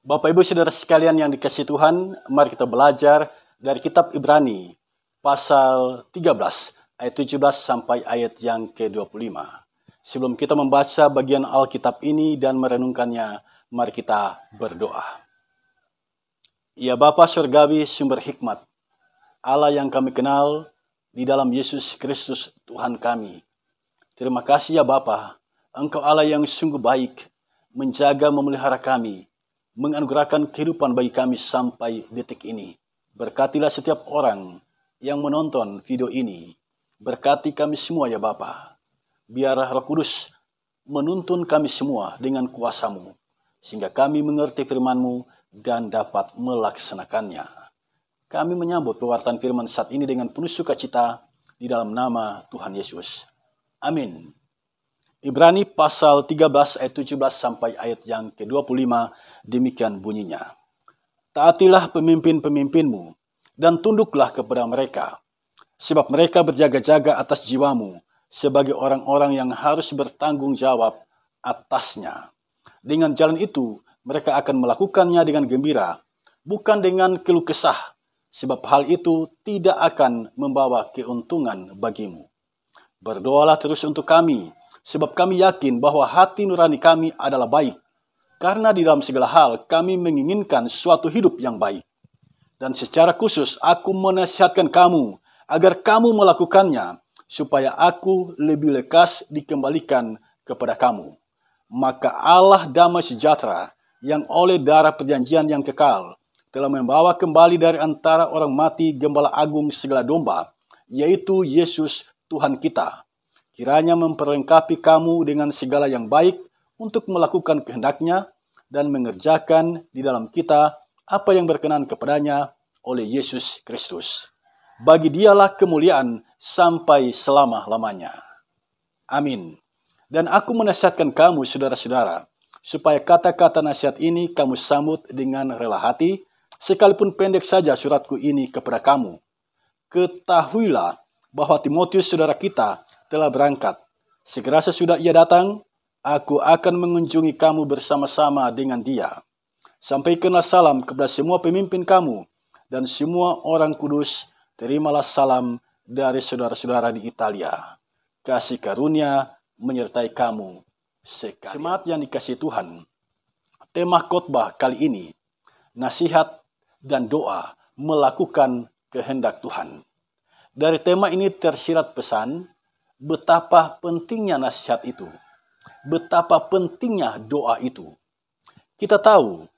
Bapak Ibu Saudara sekalian yang dikasih Tuhan, mari kita belajar dari kitab Ibrani pasal 13 ayat 17 sampai ayat yang ke-25. Sebelum kita membaca bagian Alkitab ini dan merenungkannya, mari kita berdoa. Ya Bapa Surgawi sumber hikmat, Allah yang kami kenal di dalam Yesus Kristus Tuhan kami. Terima kasih ya Bapa, Engkau Allah yang sungguh baik, menjaga memelihara kami, menganugerahkan kehidupan bagi kami sampai detik ini. Berkatilah setiap orang yang menonton video ini. Berkati kami semua ya Bapa. Biarlah Roh Kudus menuntun kami semua dengan kuasamu, sehingga kami mengerti firmanmu dan dapat melaksanakannya. Kami menyambut pewartaan firman saat ini dengan penuh sukacita di dalam nama Tuhan Yesus. Amin. Ibrani pasal 13 ayat 17 sampai ayat yang ke-25 demikian bunyinya. Taatilah pemimpin-pemimpinmu dan tunduklah kepada mereka. Sebab mereka berjaga-jaga atas jiwamu sebagai orang-orang yang harus bertanggung jawab atasnya. Dengan jalan itu, mereka akan melakukannya dengan gembira, bukan dengan keluh kesah, sebab hal itu tidak akan membawa keuntungan bagimu. Berdoalah terus untuk kami, Sebab kami yakin bahwa hati nurani kami adalah baik. Karena di dalam segala hal kami menginginkan suatu hidup yang baik. Dan secara khusus aku menasihatkan kamu agar kamu melakukannya supaya aku lebih lekas dikembalikan kepada kamu. Maka Allah damai sejahtera yang oleh darah perjanjian yang kekal telah membawa kembali dari antara orang mati gembala agung segala domba, yaitu Yesus Tuhan kita kiranya memperlengkapi kamu dengan segala yang baik untuk melakukan kehendaknya dan mengerjakan di dalam kita apa yang berkenan kepadanya oleh Yesus Kristus. Bagi dialah kemuliaan sampai selama-lamanya. Amin. Dan aku menasihatkan kamu, saudara-saudara, supaya kata-kata nasihat ini kamu sambut dengan rela hati, sekalipun pendek saja suratku ini kepada kamu. Ketahuilah bahwa Timotius saudara kita telah berangkat. Segera sesudah ia datang, aku akan mengunjungi kamu bersama-sama dengan dia. Sampaikanlah salam kepada semua pemimpin kamu dan semua orang kudus. Terimalah salam dari saudara-saudara di Italia. Kasih karunia menyertai kamu sekali Semat yang dikasih Tuhan. Tema khotbah kali ini, nasihat dan doa melakukan kehendak Tuhan. Dari tema ini tersirat pesan betapa pentingnya nasihat itu, betapa pentingnya doa itu. Kita tahu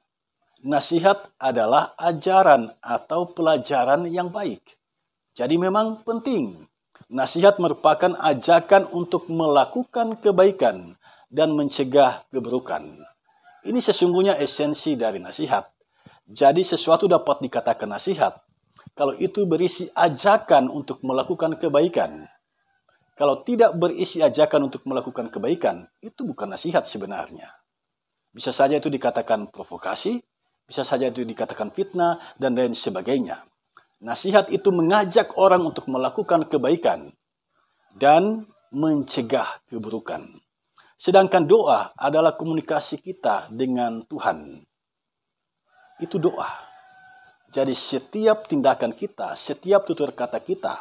nasihat adalah ajaran atau pelajaran yang baik. Jadi memang penting. Nasihat merupakan ajakan untuk melakukan kebaikan dan mencegah keburukan. Ini sesungguhnya esensi dari nasihat. Jadi sesuatu dapat dikatakan nasihat kalau itu berisi ajakan untuk melakukan kebaikan kalau tidak berisi ajakan untuk melakukan kebaikan, itu bukan nasihat sebenarnya. Bisa saja itu dikatakan provokasi, bisa saja itu dikatakan fitnah, dan lain sebagainya. Nasihat itu mengajak orang untuk melakukan kebaikan dan mencegah keburukan. Sedangkan doa adalah komunikasi kita dengan Tuhan. Itu doa. Jadi setiap tindakan kita, setiap tutur kata kita,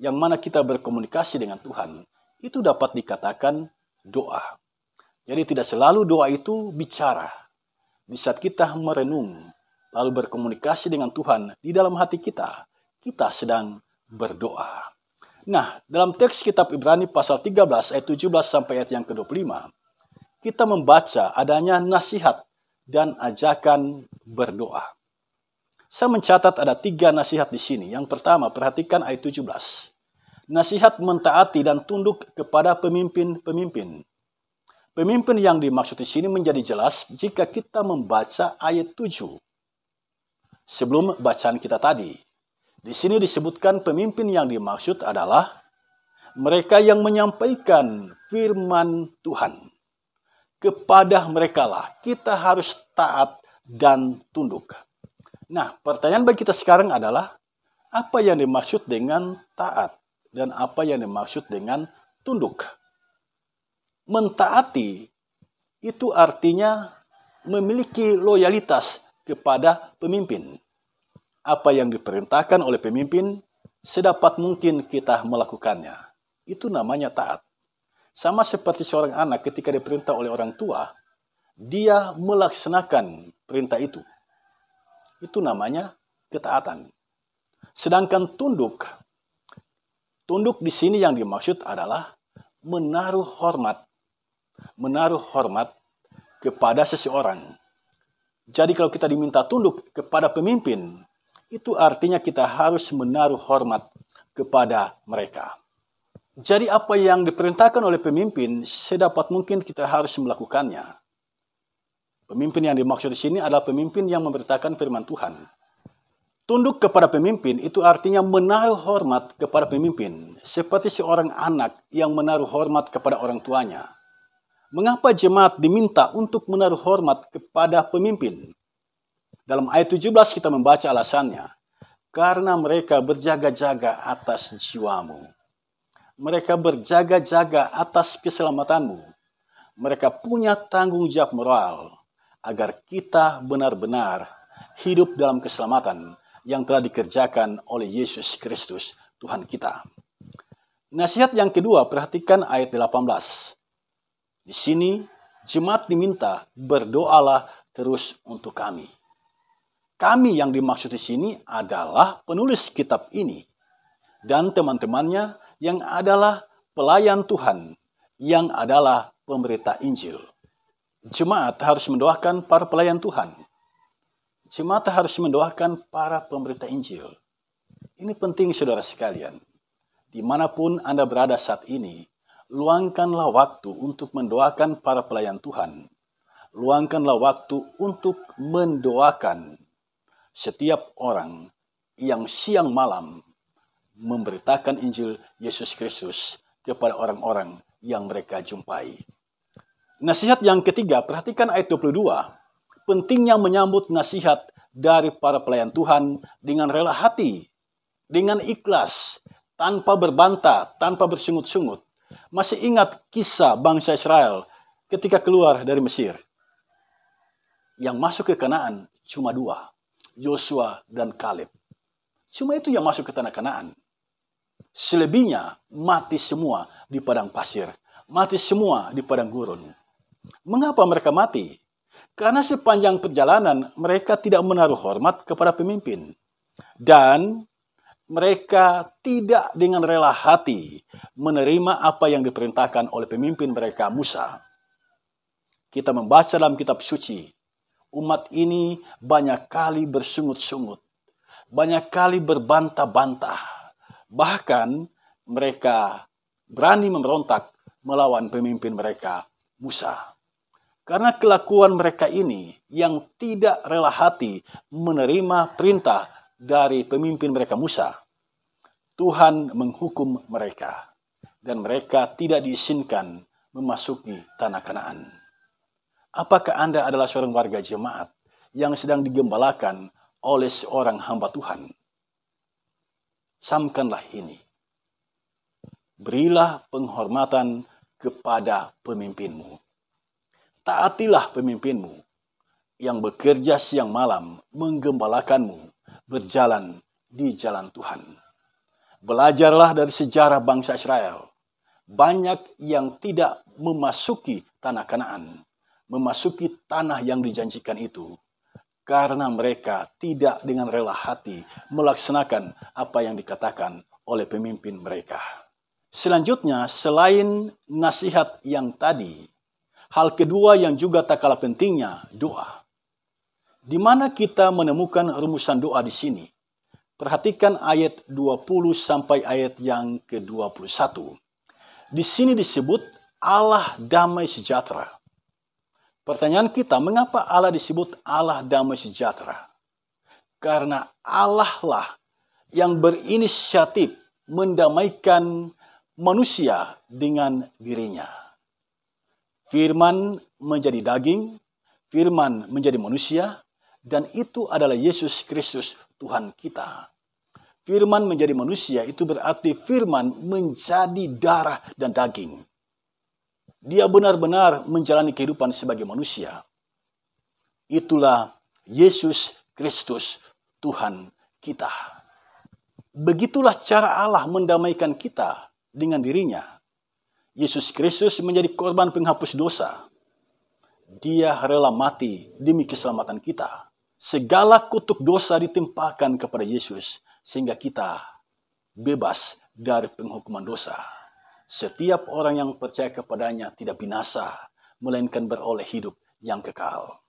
yang mana kita berkomunikasi dengan Tuhan, itu dapat dikatakan doa. Jadi tidak selalu doa itu bicara. Di saat kita merenung, lalu berkomunikasi dengan Tuhan di dalam hati kita, kita sedang berdoa. Nah, dalam teks kitab Ibrani pasal 13 ayat 17 sampai ayat yang ke-25, kita membaca adanya nasihat dan ajakan berdoa. Saya mencatat ada tiga nasihat di sini. Yang pertama, perhatikan ayat 17. Nasihat mentaati dan tunduk kepada pemimpin-pemimpin. Pemimpin yang dimaksud di sini menjadi jelas jika kita membaca ayat 7. Sebelum bacaan kita tadi, di sini disebutkan pemimpin yang dimaksud adalah mereka yang menyampaikan firman Tuhan. Kepada merekalah kita harus taat dan tunduk. Nah, pertanyaan bagi kita sekarang adalah apa yang dimaksud dengan taat dan apa yang dimaksud dengan tunduk? Mentaati itu artinya memiliki loyalitas kepada pemimpin. Apa yang diperintahkan oleh pemimpin sedapat mungkin kita melakukannya. Itu namanya taat. Sama seperti seorang anak ketika diperintah oleh orang tua, dia melaksanakan perintah itu itu namanya ketaatan. Sedangkan tunduk, tunduk di sini yang dimaksud adalah menaruh hormat, menaruh hormat kepada seseorang. Jadi kalau kita diminta tunduk kepada pemimpin, itu artinya kita harus menaruh hormat kepada mereka. Jadi apa yang diperintahkan oleh pemimpin, sedapat mungkin kita harus melakukannya. Pemimpin yang dimaksud di sini adalah pemimpin yang memberitakan firman Tuhan. Tunduk kepada pemimpin itu artinya menaruh hormat kepada pemimpin, seperti seorang anak yang menaruh hormat kepada orang tuanya. Mengapa jemaat diminta untuk menaruh hormat kepada pemimpin? Dalam ayat 17 kita membaca alasannya. Karena mereka berjaga-jaga atas jiwamu. Mereka berjaga-jaga atas keselamatanmu. Mereka punya tanggung jawab moral agar kita benar-benar hidup dalam keselamatan yang telah dikerjakan oleh Yesus Kristus, Tuhan kita. Nasihat yang kedua, perhatikan ayat 18. Di sini, jemaat diminta berdoalah terus untuk kami. Kami yang dimaksud di sini adalah penulis kitab ini dan teman-temannya yang adalah pelayan Tuhan, yang adalah pemberita Injil. Jemaat harus mendoakan para pelayan Tuhan. Jemaat harus mendoakan para pemberita Injil. Ini penting saudara sekalian. Dimanapun Anda berada saat ini, luangkanlah waktu untuk mendoakan para pelayan Tuhan. Luangkanlah waktu untuk mendoakan setiap orang yang siang malam memberitakan Injil Yesus Kristus kepada orang-orang yang mereka jumpai. Nasihat yang ketiga, perhatikan ayat 22. Pentingnya menyambut nasihat dari para pelayan Tuhan dengan rela hati, dengan ikhlas, tanpa berbantah, tanpa bersungut-sungut. Masih ingat kisah bangsa Israel ketika keluar dari Mesir? Yang masuk ke Kanaan cuma dua, Yosua dan Kaleb. Cuma itu yang masuk ke tanah Kanaan. Selebihnya mati semua di padang pasir, mati semua di padang gurun. Mengapa mereka mati? Karena sepanjang perjalanan mereka tidak menaruh hormat kepada pemimpin. Dan mereka tidak dengan rela hati menerima apa yang diperintahkan oleh pemimpin mereka Musa. Kita membaca dalam kitab suci, umat ini banyak kali bersungut-sungut, banyak kali berbantah-bantah, bahkan mereka berani memberontak melawan pemimpin mereka Musa. Karena kelakuan mereka ini yang tidak rela hati menerima perintah dari pemimpin mereka Musa, Tuhan menghukum mereka dan mereka tidak diizinkan memasuki tanah Kanaan. Apakah Anda adalah seorang warga jemaat yang sedang digembalakan oleh seorang hamba Tuhan? Samkanlah ini. Berilah penghormatan kepada pemimpinmu. Taatilah pemimpinmu yang bekerja siang malam menggembalakanmu berjalan di jalan Tuhan. Belajarlah dari sejarah bangsa Israel. Banyak yang tidak memasuki tanah Kanaan, memasuki tanah yang dijanjikan itu, karena mereka tidak dengan rela hati melaksanakan apa yang dikatakan oleh pemimpin mereka. Selanjutnya, selain nasihat yang tadi, hal kedua yang juga tak kalah pentingnya, doa. Di mana kita menemukan rumusan doa di sini? Perhatikan ayat 20 sampai ayat yang ke-21. Di sini disebut Allah damai sejahtera. Pertanyaan kita, mengapa Allah disebut Allah damai sejahtera? Karena Allah lah yang berinisiatif mendamaikan manusia dengan dirinya. Firman menjadi daging, firman menjadi manusia, dan itu adalah Yesus Kristus Tuhan kita. Firman menjadi manusia itu berarti firman menjadi darah dan daging. Dia benar-benar menjalani kehidupan sebagai manusia. Itulah Yesus Kristus Tuhan kita. Begitulah cara Allah mendamaikan kita dengan dirinya. Yesus Kristus menjadi korban penghapus dosa. Dia rela mati demi keselamatan kita. Segala kutuk dosa ditimpakan kepada Yesus sehingga kita bebas dari penghukuman dosa. Setiap orang yang percaya kepadanya tidak binasa, melainkan beroleh hidup yang kekal.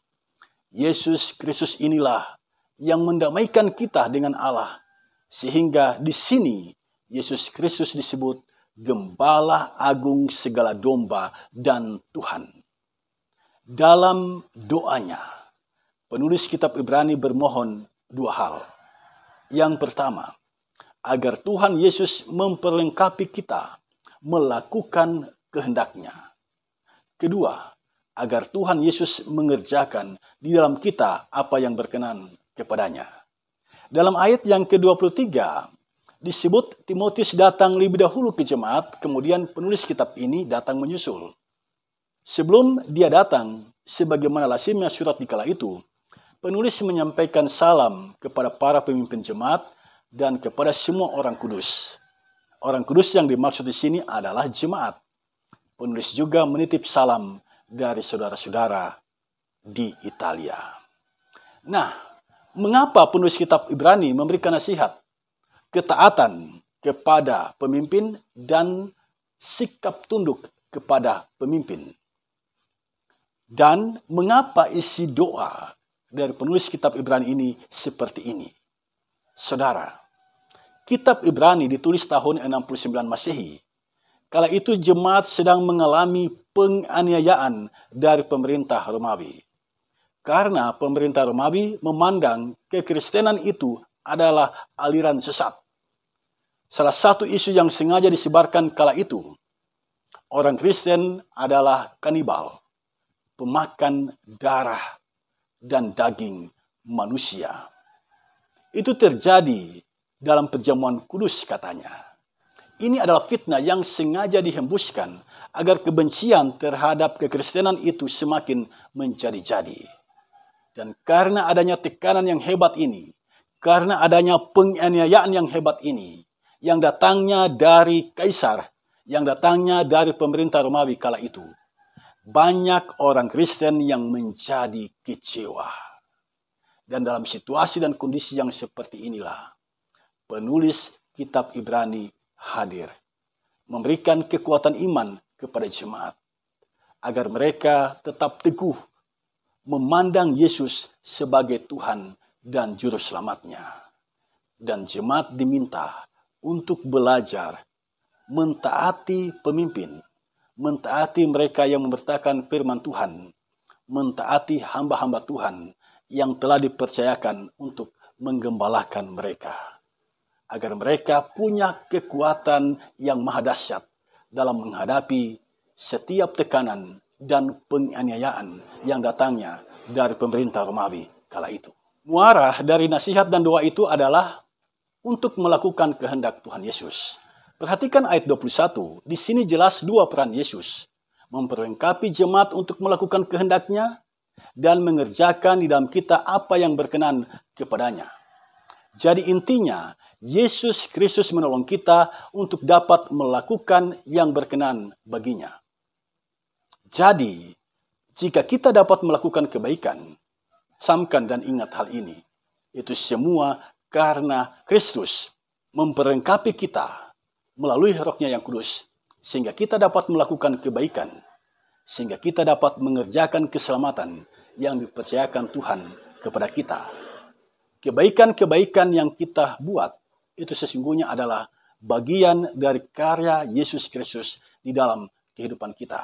Yesus Kristus inilah yang mendamaikan kita dengan Allah, sehingga di sini Yesus Kristus disebut Gembala Agung segala domba dan Tuhan. Dalam doanya, penulis kitab Ibrani bermohon dua hal. Yang pertama, agar Tuhan Yesus memperlengkapi kita melakukan kehendaknya. Kedua, agar Tuhan Yesus mengerjakan di dalam kita apa yang berkenan kepadanya. Dalam ayat yang ke-23, disebut Timotius datang lebih dahulu ke jemaat, kemudian penulis kitab ini datang menyusul. Sebelum dia datang, sebagaimana lazimnya surat di itu, penulis menyampaikan salam kepada para pemimpin jemaat dan kepada semua orang kudus. Orang kudus yang dimaksud di sini adalah jemaat. Penulis juga menitip salam dari saudara-saudara di Italia. Nah, mengapa penulis kitab Ibrani memberikan nasihat? ketaatan kepada pemimpin dan sikap tunduk kepada pemimpin. Dan mengapa isi doa dari penulis kitab Ibrani ini seperti ini? Saudara, kitab Ibrani ditulis tahun 69 Masehi. Kala itu jemaat sedang mengalami penganiayaan dari pemerintah Romawi. Karena pemerintah Romawi memandang kekristenan itu adalah aliran sesat. Salah satu isu yang sengaja disebarkan kala itu, orang Kristen adalah kanibal, pemakan darah dan daging manusia. Itu terjadi dalam perjamuan kudus katanya. Ini adalah fitnah yang sengaja dihembuskan agar kebencian terhadap kekristenan itu semakin menjadi-jadi. Dan karena adanya tekanan yang hebat ini, karena adanya penganiayaan yang hebat ini, yang datangnya dari kaisar, yang datangnya dari pemerintah Romawi kala itu. Banyak orang Kristen yang menjadi kecewa. Dan dalam situasi dan kondisi yang seperti inilah, penulis kitab Ibrani hadir. Memberikan kekuatan iman kepada jemaat. Agar mereka tetap teguh memandang Yesus sebagai Tuhan dan Juru Selamatnya. Dan jemaat diminta untuk belajar mentaati pemimpin, mentaati mereka yang memberitakan firman Tuhan, mentaati hamba-hamba Tuhan yang telah dipercayakan untuk menggembalakan mereka. Agar mereka punya kekuatan yang maha dahsyat dalam menghadapi setiap tekanan dan penganiayaan yang datangnya dari pemerintah Romawi kala itu. Muara dari nasihat dan doa itu adalah untuk melakukan kehendak Tuhan Yesus. Perhatikan ayat 21, di sini jelas dua peran Yesus. Memperlengkapi jemaat untuk melakukan kehendaknya dan mengerjakan di dalam kita apa yang berkenan kepadanya. Jadi intinya, Yesus Kristus menolong kita untuk dapat melakukan yang berkenan baginya. Jadi, jika kita dapat melakukan kebaikan, samkan dan ingat hal ini. Itu semua karena Kristus memperlengkapi kita melalui rohnya yang kudus, sehingga kita dapat melakukan kebaikan, sehingga kita dapat mengerjakan keselamatan yang dipercayakan Tuhan kepada kita. Kebaikan-kebaikan yang kita buat itu sesungguhnya adalah bagian dari karya Yesus Kristus di dalam kehidupan kita.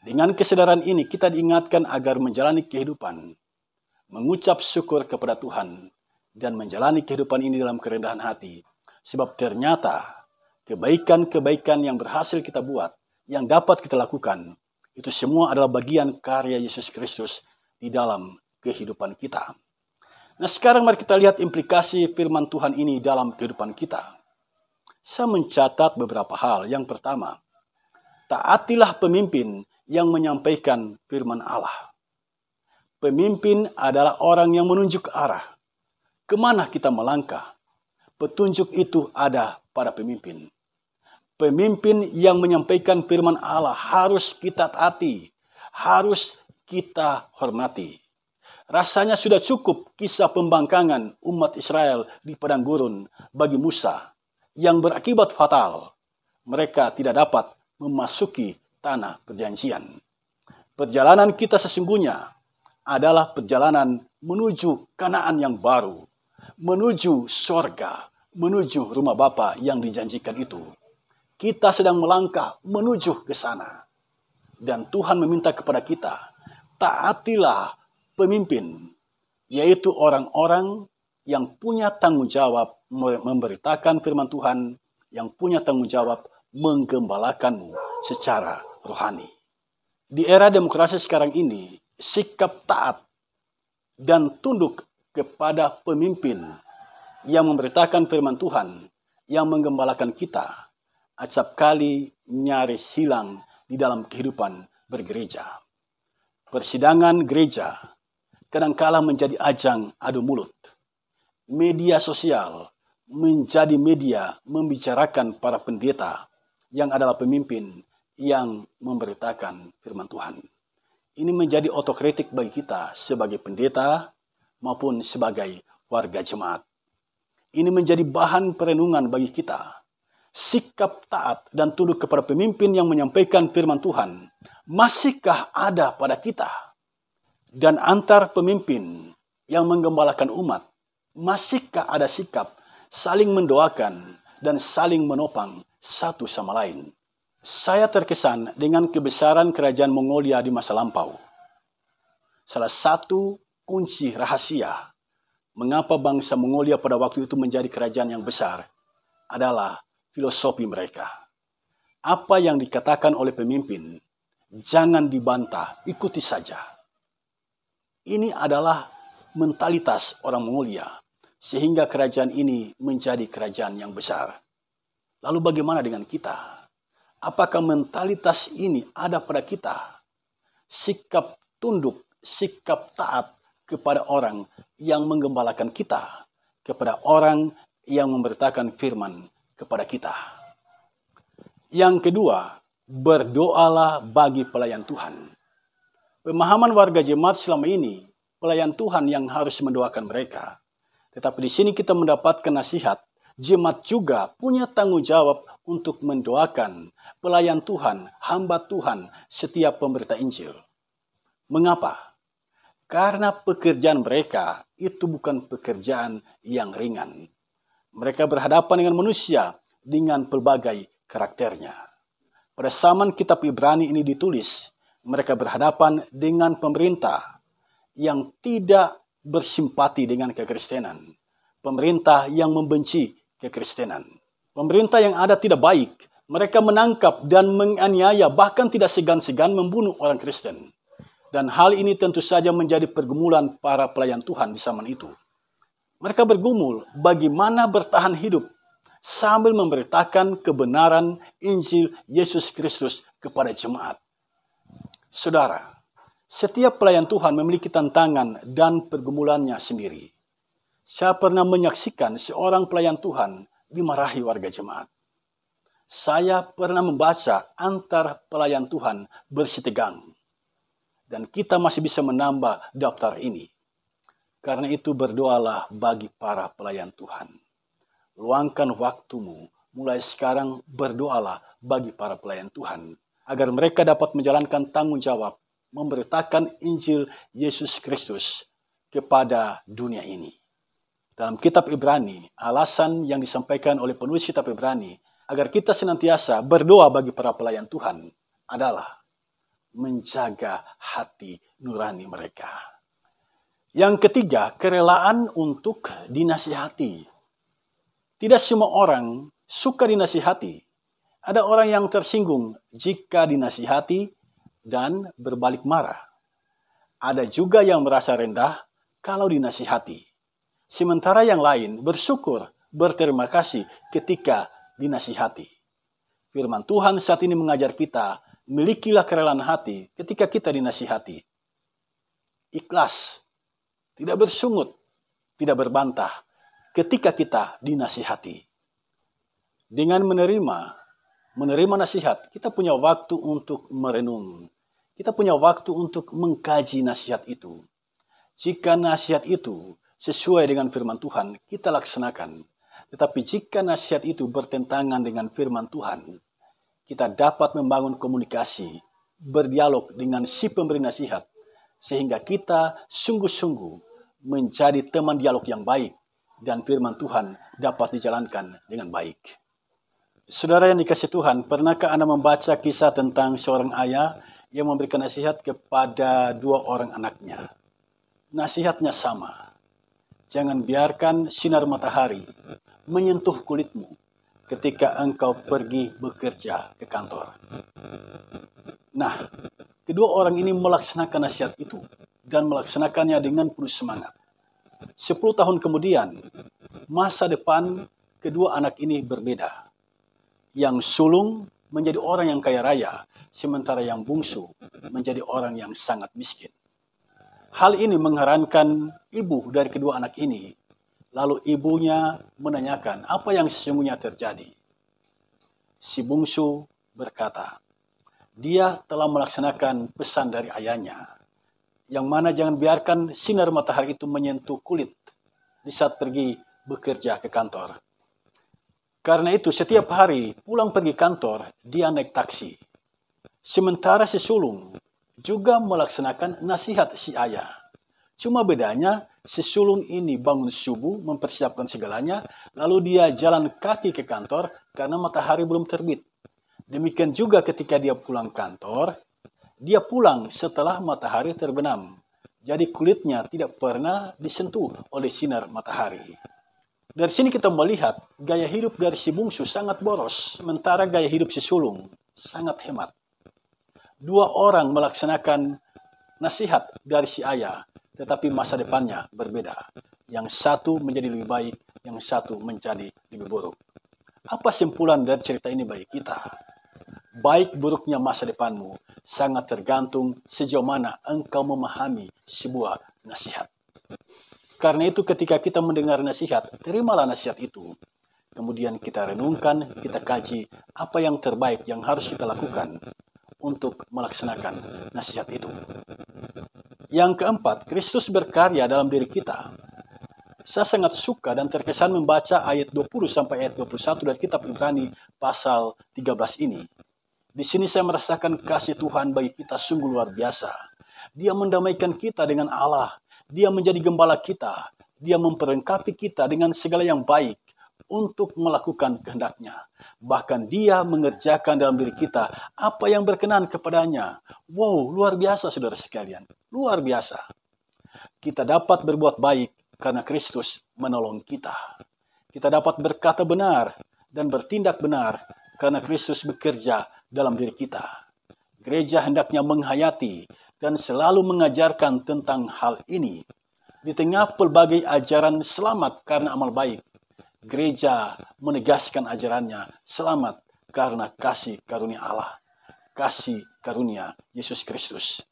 Dengan kesadaran ini kita diingatkan agar menjalani kehidupan, mengucap syukur kepada Tuhan dan menjalani kehidupan ini dalam kerendahan hati. Sebab ternyata kebaikan-kebaikan yang berhasil kita buat, yang dapat kita lakukan, itu semua adalah bagian karya Yesus Kristus di dalam kehidupan kita. Nah sekarang mari kita lihat implikasi firman Tuhan ini dalam kehidupan kita. Saya mencatat beberapa hal. Yang pertama, taatilah pemimpin yang menyampaikan firman Allah. Pemimpin adalah orang yang menunjuk arah kemana kita melangkah, petunjuk itu ada pada pemimpin. Pemimpin yang menyampaikan firman Allah harus kita taati, harus kita hormati. Rasanya sudah cukup kisah pembangkangan umat Israel di padang gurun bagi Musa yang berakibat fatal. Mereka tidak dapat memasuki tanah perjanjian. Perjalanan kita sesungguhnya adalah perjalanan menuju Kanaan yang baru, menuju sorga, menuju rumah Bapa yang dijanjikan itu. Kita sedang melangkah menuju ke sana. Dan Tuhan meminta kepada kita, taatilah pemimpin, yaitu orang-orang yang punya tanggung jawab memberitakan firman Tuhan, yang punya tanggung jawab menggembalakanmu secara rohani. Di era demokrasi sekarang ini, sikap taat dan tunduk kepada pemimpin yang memberitakan firman Tuhan yang menggembalakan kita acap kali nyaris hilang di dalam kehidupan bergereja. Persidangan gereja kadangkala menjadi ajang adu mulut. Media sosial menjadi media membicarakan para pendeta yang adalah pemimpin yang memberitakan firman Tuhan. Ini menjadi otokritik bagi kita sebagai pendeta, maupun sebagai warga jemaat. Ini menjadi bahan perenungan bagi kita. Sikap taat dan tunduk kepada pemimpin yang menyampaikan firman Tuhan masihkah ada pada kita? Dan antar pemimpin yang menggembalakan umat, masihkah ada sikap saling mendoakan dan saling menopang satu sama lain? Saya terkesan dengan kebesaran kerajaan Mongolia di masa lampau. Salah satu kunci rahasia mengapa bangsa Mongolia pada waktu itu menjadi kerajaan yang besar adalah filosofi mereka. Apa yang dikatakan oleh pemimpin, jangan dibantah, ikuti saja. Ini adalah mentalitas orang Mongolia, sehingga kerajaan ini menjadi kerajaan yang besar. Lalu bagaimana dengan kita? Apakah mentalitas ini ada pada kita? Sikap tunduk, sikap taat, kepada orang yang menggembalakan kita, kepada orang yang memberitakan firman kepada kita. Yang kedua, berdoalah bagi pelayan Tuhan. Pemahaman warga jemaat selama ini, pelayan Tuhan yang harus mendoakan mereka. Tetapi di sini kita mendapatkan nasihat, jemaat juga punya tanggung jawab untuk mendoakan pelayan Tuhan, hamba Tuhan, setiap pemberita Injil. Mengapa? Karena pekerjaan mereka itu bukan pekerjaan yang ringan. Mereka berhadapan dengan manusia dengan pelbagai karakternya. Pada zaman kitab Ibrani ini ditulis, mereka berhadapan dengan pemerintah yang tidak bersimpati dengan kekristenan. Pemerintah yang membenci kekristenan. Pemerintah yang ada tidak baik. Mereka menangkap dan menganiaya bahkan tidak segan-segan membunuh orang Kristen. Dan hal ini tentu saja menjadi pergumulan para pelayan Tuhan di zaman itu. Mereka bergumul bagaimana bertahan hidup sambil memberitakan kebenaran Injil Yesus Kristus kepada jemaat. Saudara, setiap pelayan Tuhan memiliki tantangan dan pergumulannya sendiri. Saya pernah menyaksikan seorang pelayan Tuhan dimarahi warga jemaat. Saya pernah membaca antar pelayan Tuhan bersitegang dan kita masih bisa menambah daftar ini. Karena itu berdoalah bagi para pelayan Tuhan. Luangkan waktumu, mulai sekarang berdoalah bagi para pelayan Tuhan. Agar mereka dapat menjalankan tanggung jawab memberitakan Injil Yesus Kristus kepada dunia ini. Dalam kitab Ibrani, alasan yang disampaikan oleh penulis kitab Ibrani agar kita senantiasa berdoa bagi para pelayan Tuhan adalah menjaga hati nurani mereka. Yang ketiga, kerelaan untuk dinasihati. Tidak semua orang suka dinasihati. Ada orang yang tersinggung jika dinasihati dan berbalik marah. Ada juga yang merasa rendah kalau dinasihati. Sementara yang lain bersyukur, berterima kasih ketika dinasihati. Firman Tuhan saat ini mengajar kita milikilah kerelaan hati ketika kita dinasihati. Ikhlas, tidak bersungut, tidak berbantah ketika kita dinasihati. Dengan menerima, menerima nasihat, kita punya waktu untuk merenung. Kita punya waktu untuk mengkaji nasihat itu. Jika nasihat itu sesuai dengan firman Tuhan, kita laksanakan. Tetapi jika nasihat itu bertentangan dengan firman Tuhan, kita dapat membangun komunikasi, berdialog dengan si pemberi nasihat, sehingga kita sungguh-sungguh menjadi teman dialog yang baik dan firman Tuhan dapat dijalankan dengan baik. Saudara yang dikasih Tuhan, pernahkah Anda membaca kisah tentang seorang ayah yang memberikan nasihat kepada dua orang anaknya? Nasihatnya sama. Jangan biarkan sinar matahari menyentuh kulitmu, ketika engkau pergi bekerja ke kantor. Nah, kedua orang ini melaksanakan nasihat itu dan melaksanakannya dengan penuh semangat. Sepuluh tahun kemudian, masa depan kedua anak ini berbeda. Yang sulung menjadi orang yang kaya raya, sementara yang bungsu menjadi orang yang sangat miskin. Hal ini mengherankan ibu dari kedua anak ini Lalu ibunya menanyakan apa yang sesungguhnya terjadi. Si bungsu berkata, dia telah melaksanakan pesan dari ayahnya, yang mana jangan biarkan sinar matahari itu menyentuh kulit di saat pergi bekerja ke kantor. Karena itu setiap hari pulang pergi kantor, dia naik taksi. Sementara si sulung juga melaksanakan nasihat si ayah Cuma bedanya, si sulung ini bangun subuh, mempersiapkan segalanya, lalu dia jalan kaki ke kantor karena matahari belum terbit. Demikian juga ketika dia pulang kantor, dia pulang setelah matahari terbenam. Jadi kulitnya tidak pernah disentuh oleh sinar matahari. Dari sini kita melihat gaya hidup dari si bungsu sangat boros, sementara gaya hidup si sulung sangat hemat. Dua orang melaksanakan nasihat dari si ayah, tetapi masa depannya berbeda. Yang satu menjadi lebih baik, yang satu menjadi lebih buruk. Apa simpulan dari cerita ini bagi kita? Baik buruknya masa depanmu sangat tergantung sejauh mana engkau memahami sebuah nasihat. Karena itu ketika kita mendengar nasihat, terimalah nasihat itu. Kemudian kita renungkan, kita kaji apa yang terbaik yang harus kita lakukan untuk melaksanakan nasihat itu. Yang keempat, Kristus berkarya dalam diri kita. Saya sangat suka dan terkesan membaca ayat 20 sampai ayat 21 dari kitab Ibrani pasal 13 ini. Di sini saya merasakan kasih Tuhan bagi kita sungguh luar biasa. Dia mendamaikan kita dengan Allah. Dia menjadi gembala kita. Dia memperlengkapi kita dengan segala yang baik untuk melakukan kehendaknya. Bahkan dia mengerjakan dalam diri kita apa yang berkenan kepadanya. Wow, luar biasa saudara sekalian. Luar biasa. Kita dapat berbuat baik karena Kristus menolong kita. Kita dapat berkata benar dan bertindak benar karena Kristus bekerja dalam diri kita. Gereja hendaknya menghayati dan selalu mengajarkan tentang hal ini. Di tengah pelbagai ajaran selamat karena amal baik, gereja menegaskan ajarannya selamat karena kasih karunia Allah, kasih karunia Yesus Kristus.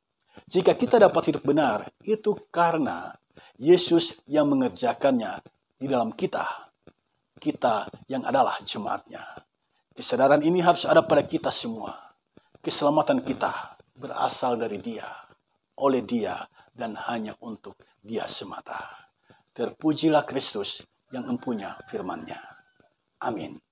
Jika kita dapat hidup benar, itu karena Yesus yang mengerjakannya di dalam kita. Kita yang adalah jemaatnya. Kesadaran ini harus ada pada kita semua. Keselamatan kita berasal dari dia, oleh dia, dan hanya untuk dia semata. Terpujilah Kristus yang empunya firman-Nya. Amin.